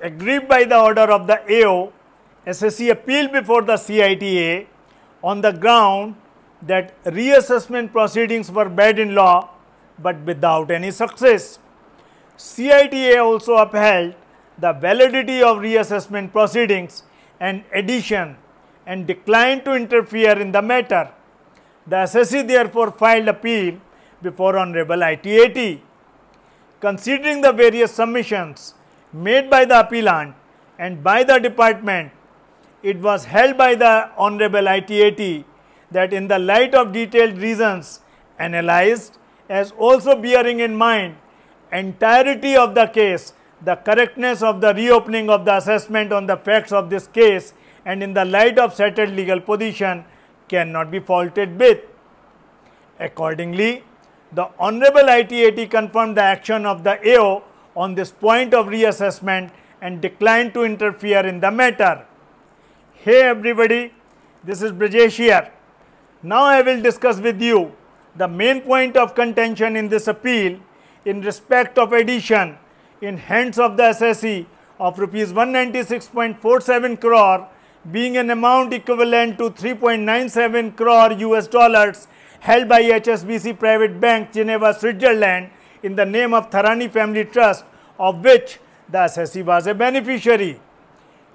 aggrieved by the order of the AO, SSC appealed before the CITA on the ground that reassessment proceedings were bad in law but without any success. CITA also upheld the validity of reassessment proceedings and addition and declined to interfere in the matter. The SSC therefore filed appeal before Honorable ITAT. Considering the various submissions made by the appellant and by the department, it was held by the Honorable ITAT that in the light of detailed reasons analyzed as also bearing in mind entirety of the case, the correctness of the reopening of the assessment on the facts of this case and in the light of settled legal position cannot be faulted with. Accordingly, the Honorable ITAT confirmed the action of the AO on this point of reassessment and declined to interfere in the matter. Hey everybody, this is Brajesh here. Now I will discuss with you the main point of contention in this appeal in respect of addition in hands of the SSE of rupees 196.47 crore being an amount equivalent to 3.97 crore US dollars held by HSBC Private Bank Geneva, Switzerland in the name of Tharani Family Trust of which the assessee was a beneficiary.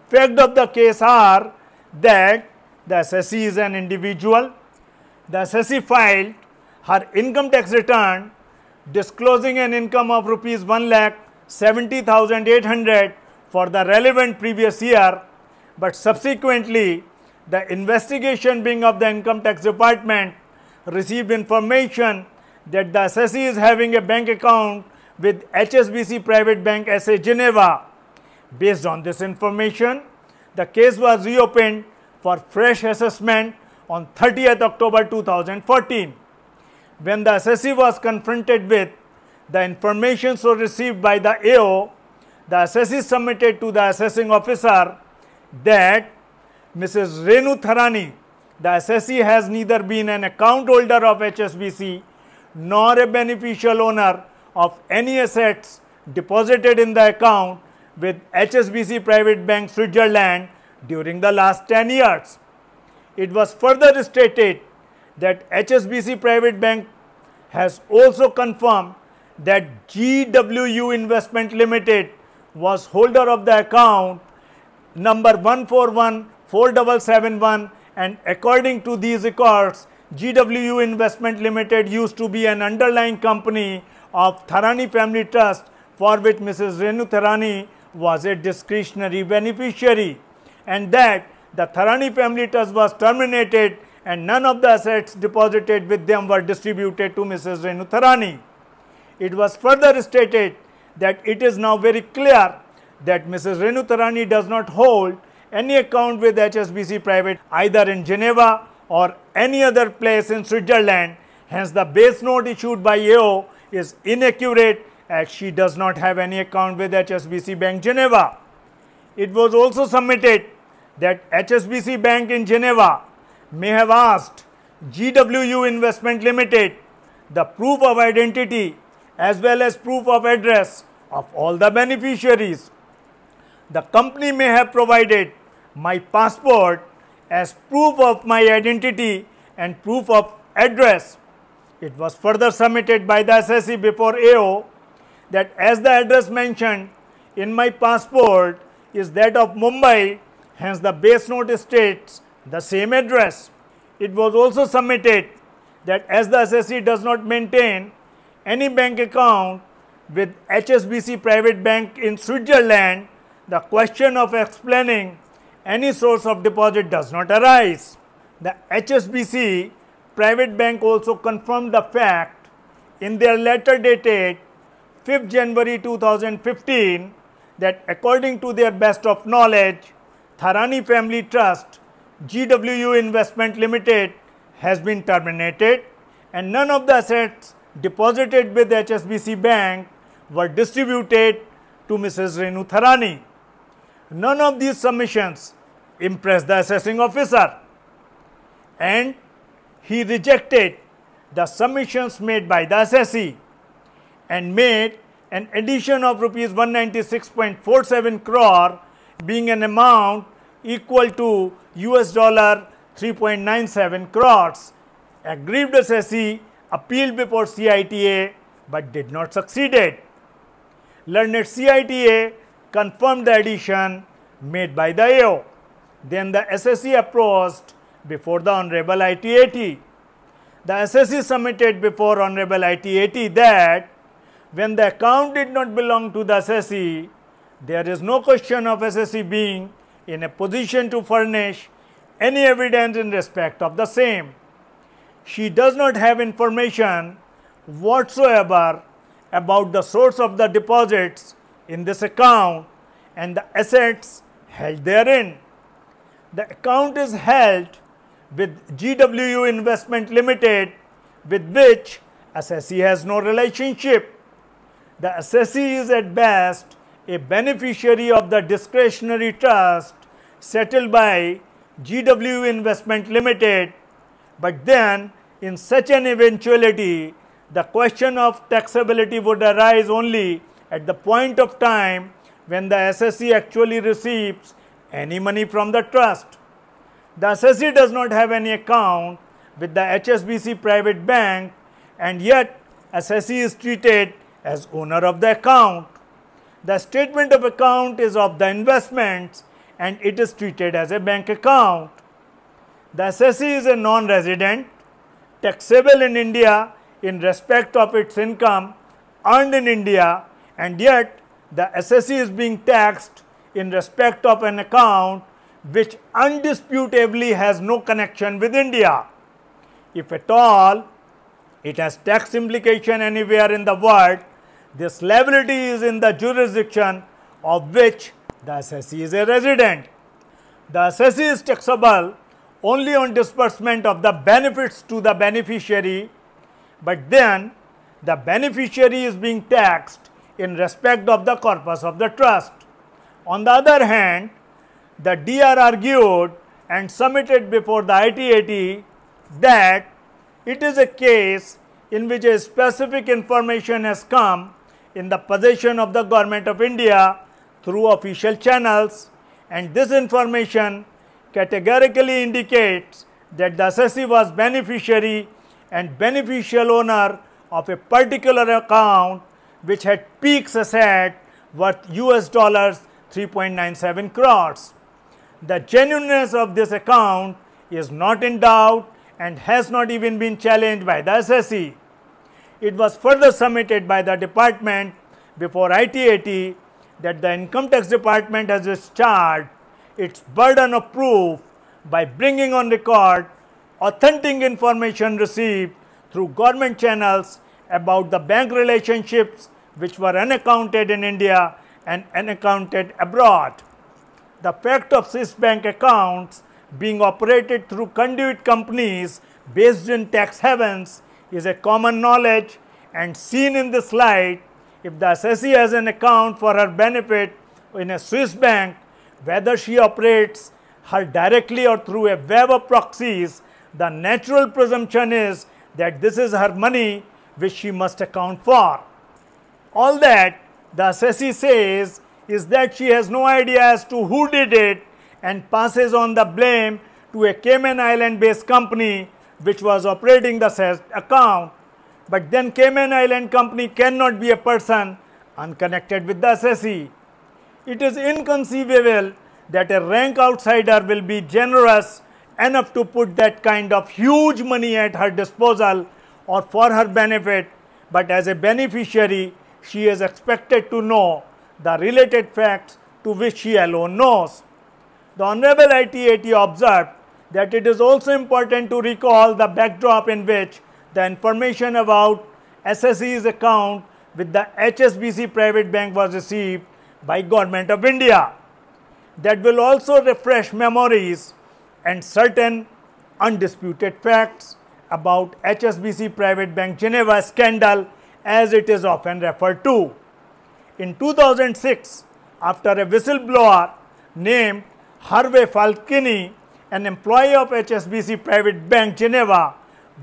Fact of the case are that the assessee is an individual. The assessee filed her income tax return disclosing an income of rupees 1 lakh 70,800 for the relevant previous year but subsequently the investigation being of the income tax department received information that the assessee is having a bank account with HSBC Private Bank SA Geneva. Based on this information, the case was reopened for fresh assessment on 30th October 2014. When the assessee was confronted with the information so received by the AO, the assessee submitted to the assessing officer that Mrs. Renu Tharani, the assessee has neither been an account holder of HSBC nor a beneficial owner of any assets deposited in the account with HSBC Private Bank Switzerland during the last 10 years. It was further stated that HSBC Private Bank has also confirmed that GWU Investment Limited was holder of the account number 1414771 and according to these records GWU Investment Limited used to be an underlying company of Tharani Family Trust for which Mrs. Renu Tharani was a discretionary beneficiary and that the Tharani Family Trust was terminated and none of the assets deposited with them were distributed to Mrs. Renu Tharani. It was further stated that it is now very clear that Mrs. Renu Tharani does not hold any account with HSBC Private either in Geneva or any other place in Switzerland. Hence, the base note issued by AO is inaccurate as she does not have any account with HSBC Bank Geneva. It was also submitted that HSBC Bank in Geneva may have asked GWU Investment Limited the proof of identity as well as proof of address of all the beneficiaries. The company may have provided my passport as proof of my identity and proof of address. It was further submitted by the SSE before AO that as the address mentioned in my passport is that of Mumbai, hence the base note states the same address. It was also submitted that as the SSE does not maintain any bank account with HSBC private bank in Switzerland, the question of explaining any source of deposit does not arise. The HSBC private bank also confirmed the fact in their letter dated 5th January 2015 that according to their best of knowledge, Tharani Family Trust GWU Investment Limited has been terminated and none of the assets deposited with HSBC Bank were distributed to Mrs. Renu Tharani. None of these submissions impressed the assessing officer and he rejected the submissions made by the assessee and made an addition of rupees 196.47 crore being an amount equal to US dollar 3.97 crores. Aggrieved assessee appealed before CITA but did not succeed. Learned CITA confirmed the addition made by the AO. Then the SSC approached before the Honorable ITAT. The SSC submitted before Honorable ITAT that when the account did not belong to the SSC, there is no question of SSC being in a position to furnish any evidence in respect of the same. She does not have information whatsoever about the source of the deposits in this account and the assets held therein. The account is held with GWU Investment Limited with which assessee has no relationship. The assessee is at best a beneficiary of the discretionary trust settled by GW Investment Limited, but then in such an eventuality, the question of taxability would arise only at the point of time when the SSE actually receives any money from the trust. The SSE does not have any account with the HSBC private bank and yet SSE is treated as owner of the account. The statement of account is of the investments and it is treated as a bank account. The SSE is a non-resident, taxable in India in respect of its income earned in India and yet the SSE is being taxed in respect of an account which undisputably has no connection with India. If at all, it has tax implication anywhere in the world, this liability is in the jurisdiction of which the SSE is a resident. The SSE is taxable only on disbursement of the benefits to the beneficiary, but then the beneficiary is being taxed in respect of the corpus of the trust. On the other hand, the DR argued and submitted before the ITAT that it is a case in which a specific information has come in the possession of the government of India through official channels and this information categorically indicates that the assessee was beneficiary and beneficial owner of a particular account which had peaks asset worth US dollars 3.97 crores. The genuineness of this account is not in doubt and has not even been challenged by the SSE. It was further submitted by the department before ITAT that the income tax department has discharged its burden of proof by bringing on record authentic information received through government channels about the bank relationships which were unaccounted in India and unaccounted abroad. The fact of Swiss bank accounts being operated through conduit companies based in tax havens is a common knowledge and seen in this light, if the assessee has an account for her benefit in a Swiss bank, whether she operates her directly or through a web of proxies, the natural presumption is that this is her money which she must account for. All that the assessee says is that she has no idea as to who did it and passes on the blame to a Cayman Island based company which was operating the said account. But then Cayman Island company cannot be a person unconnected with the assessee. It is inconceivable that a rank outsider will be generous enough to put that kind of huge money at her disposal or for her benefit, but as a beneficiary, she is expected to know the related facts to which she alone knows. The Honorable ITAT observed that it is also important to recall the backdrop in which the information about SSE's account with the HSBC private bank was received by Government of India. That will also refresh memories and certain undisputed facts about HSBC Private Bank Geneva scandal as it is often referred to. In 2006, after a whistleblower named Harvey Falconi, an employee of HSBC Private Bank Geneva,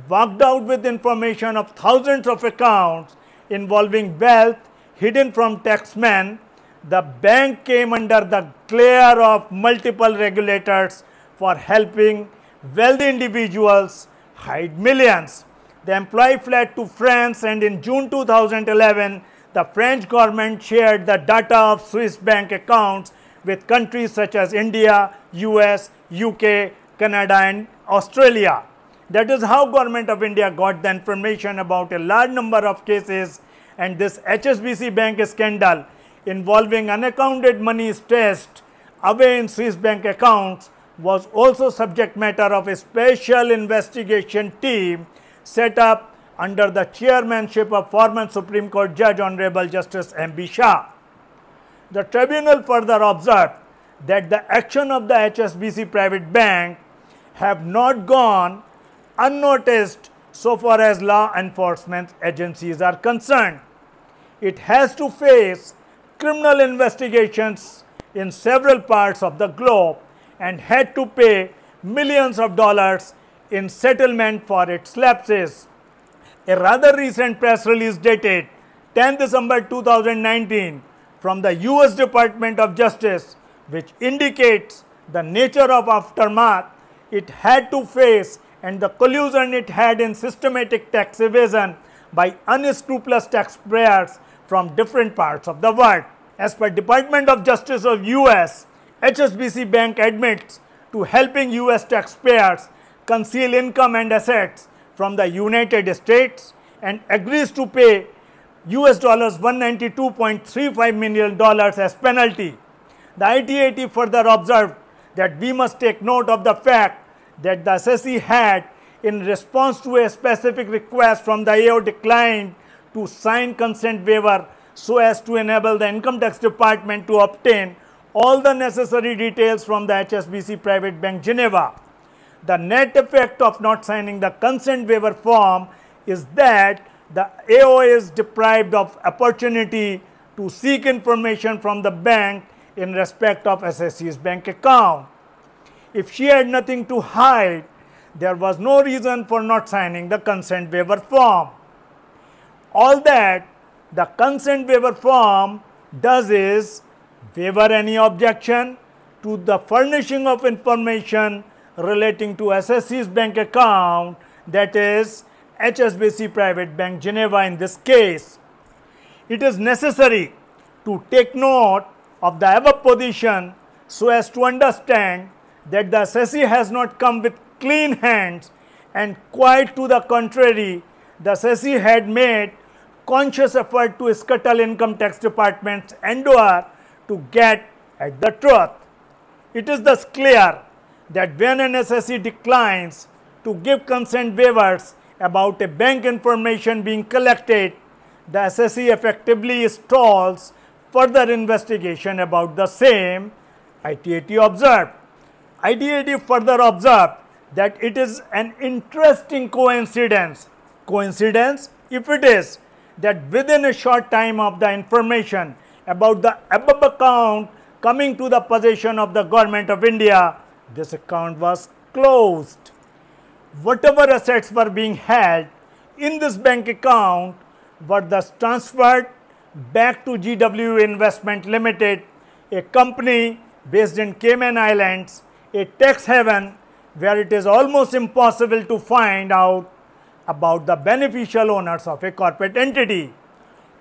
walked out with information of thousands of accounts involving wealth hidden from taxmen, the bank came under the glare of multiple regulators for helping wealthy individuals Hide millions. The employee fled to France and in June 2011, the French government shared the data of Swiss bank accounts with countries such as India, US, UK, Canada and Australia. That is how government of India got the information about a large number of cases and this HSBC bank scandal involving unaccounted money stashed away in Swiss bank accounts was also subject matter of a special investigation team set up under the chairmanship of former Supreme Court Judge Honorable Justice M.B. Shah. The tribunal further observed that the action of the HSBC private bank have not gone unnoticed so far as law enforcement agencies are concerned. It has to face criminal investigations in several parts of the globe and had to pay millions of dollars in settlement for its lapses. A rather recent press release dated 10 December 2019 from the US Department of Justice which indicates the nature of aftermath it had to face and the collusion it had in systematic tax evasion by unscrupulous taxpayers from different parts of the world. As per Department of Justice of US, HSBC Bank admits to helping US taxpayers conceal income and assets from the United States and agrees to pay US dollars 192.35 million dollars as penalty. The ITAT further observed that we must take note of the fact that the SSE had in response to a specific request from the AO declined to sign consent waiver so as to enable the income tax department to obtain all the necessary details from the HSBC Private Bank Geneva. The net effect of not signing the consent waiver form is that the AO is deprived of opportunity to seek information from the bank in respect of SSC's bank account. If she had nothing to hide, there was no reason for not signing the consent waiver form. All that the consent waiver form does is waiver any objection to the furnishing of information relating to SSC's bank account that is HSBC Private Bank Geneva in this case. It is necessary to take note of the above position so as to understand that the SSC has not come with clean hands and quite to the contrary, the SSC had made conscious effort to scuttle income tax department's endowment to get at the truth. It is thus clear that when an SSE declines to give consent waivers about a bank information being collected, the SSE effectively stalls further investigation about the same, ITAT observed. IDAT further observed that it is an interesting coincidence, coincidence if it is, that within a short time of the information about the above account coming to the possession of the government of India, this account was closed. Whatever assets were being held in this bank account were thus transferred back to GW Investment Limited, a company based in Cayman Islands, a tax haven where it is almost impossible to find out about the beneficial owners of a corporate entity.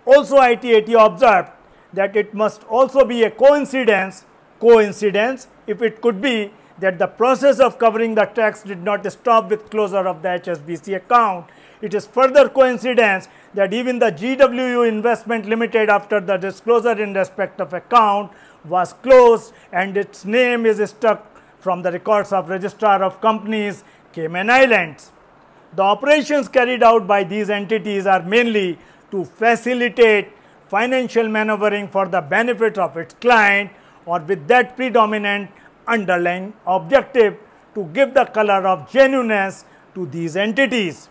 Also, ITAT observed that it must also be a coincidence, coincidence if it could be that the process of covering the tax did not stop with closure of the HSBC account. It is further coincidence that even the GWU Investment Limited after the disclosure in respect of account was closed and its name is struck from the records of Registrar of Companies, Cayman Islands. The operations carried out by these entities are mainly to facilitate financial maneuvering for the benefit of its client or with that predominant underlying objective to give the color of genuineness to these entities.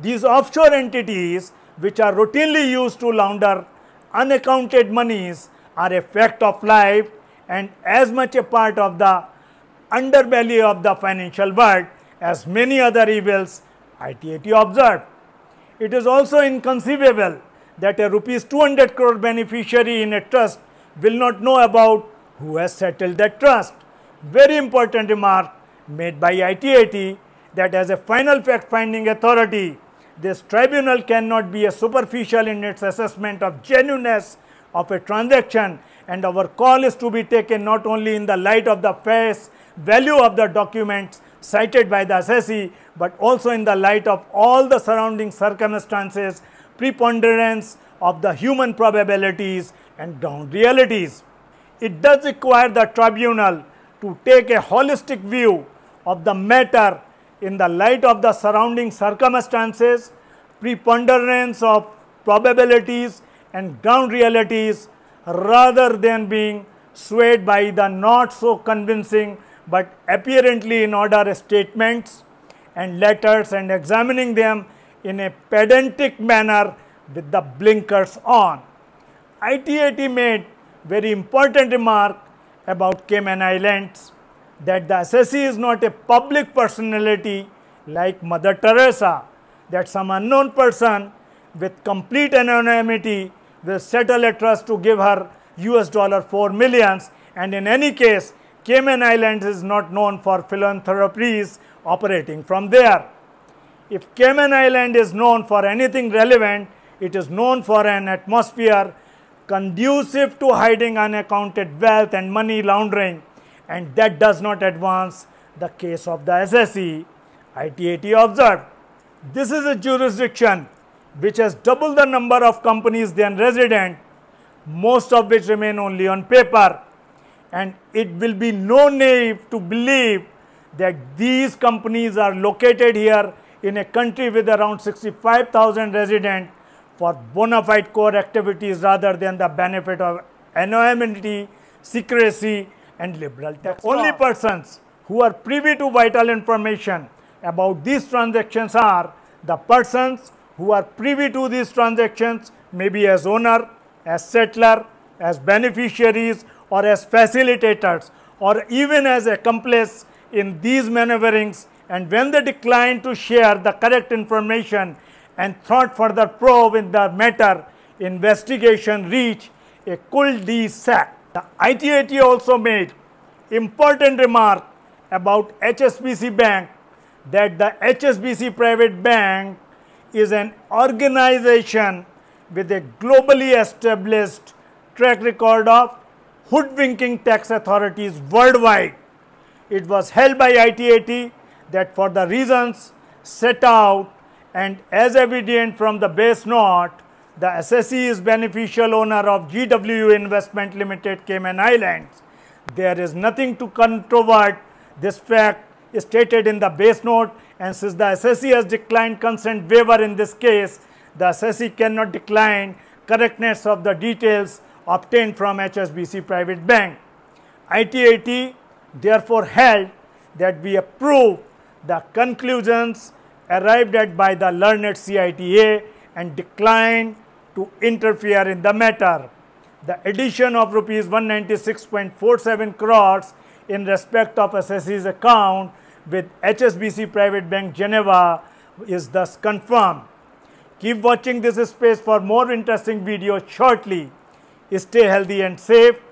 These offshore entities which are routinely used to launder unaccounted monies are a fact of life and as much a part of the underbelly of the financial world as many other evils ITAT observed. It is also inconceivable that a rupees 200 crore beneficiary in a trust will not know about who has settled that trust. Very important remark made by ITAT that as a final fact-finding authority, this tribunal cannot be a superficial in its assessment of genuineness of a transaction and our call is to be taken not only in the light of the face value of the documents cited by the assessee, but also in the light of all the surrounding circumstances preponderance of the human probabilities and ground realities. It does require the tribunal to take a holistic view of the matter in the light of the surrounding circumstances, preponderance of probabilities and ground realities rather than being swayed by the not so convincing but apparently in order statements and letters and examining them in a pedantic manner with the blinkers on. ITAT made very important remark about Cayman Islands that the assessee is not a public personality like Mother Teresa, that some unknown person with complete anonymity will settle a trust to give her US dollar 4 millions and in any case Cayman Islands is not known for philanthropies operating from there. If Cayman Island is known for anything relevant, it is known for an atmosphere conducive to hiding unaccounted wealth and money laundering, and that does not advance the case of the SSE. ITAT observed this is a jurisdiction which has double the number of companies than resident, most of which remain only on paper, and it will be no naive to believe that these companies are located here in a country with around 65,000 residents for bona fide core activities rather than the benefit of anonymity, secrecy and liberal tax. Only persons who are privy to vital information about these transactions are the persons who are privy to these transactions may be as owner, as settler, as beneficiaries or as facilitators or even as accomplice in these maneuverings and when they decline to share the correct information and thought further probe in the matter, investigation reach a cul de sac. The ITAT also made important remark about HSBC Bank that the HSBC Private Bank is an organization with a globally established track record of hoodwinking tax authorities worldwide. It was held by ITAT that for the reasons set out and as evident from the base note, the assessee is beneficial owner of GW Investment Limited Cayman Islands. There is nothing to controvert this fact stated in the base note and since the assessee has declined consent waiver in this case, the assessee cannot decline correctness of the details obtained from HSBC Private Bank. ITAT therefore held that we approve the conclusions arrived at by the learned CITA and declined to interfere in the matter. The addition of rupees 196.47 crores in respect of SSE's account with HSBC Private Bank Geneva is thus confirmed. Keep watching this space for more interesting videos shortly. Stay healthy and safe.